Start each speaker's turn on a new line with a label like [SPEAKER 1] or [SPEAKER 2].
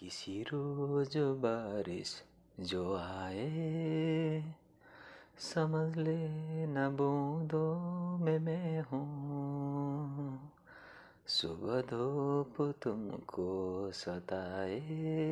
[SPEAKER 1] किसी रोज बारिश जो आए
[SPEAKER 2] समझ ले न बूंदों में मैं हूँ
[SPEAKER 3] सुबह धूप तुमको सताए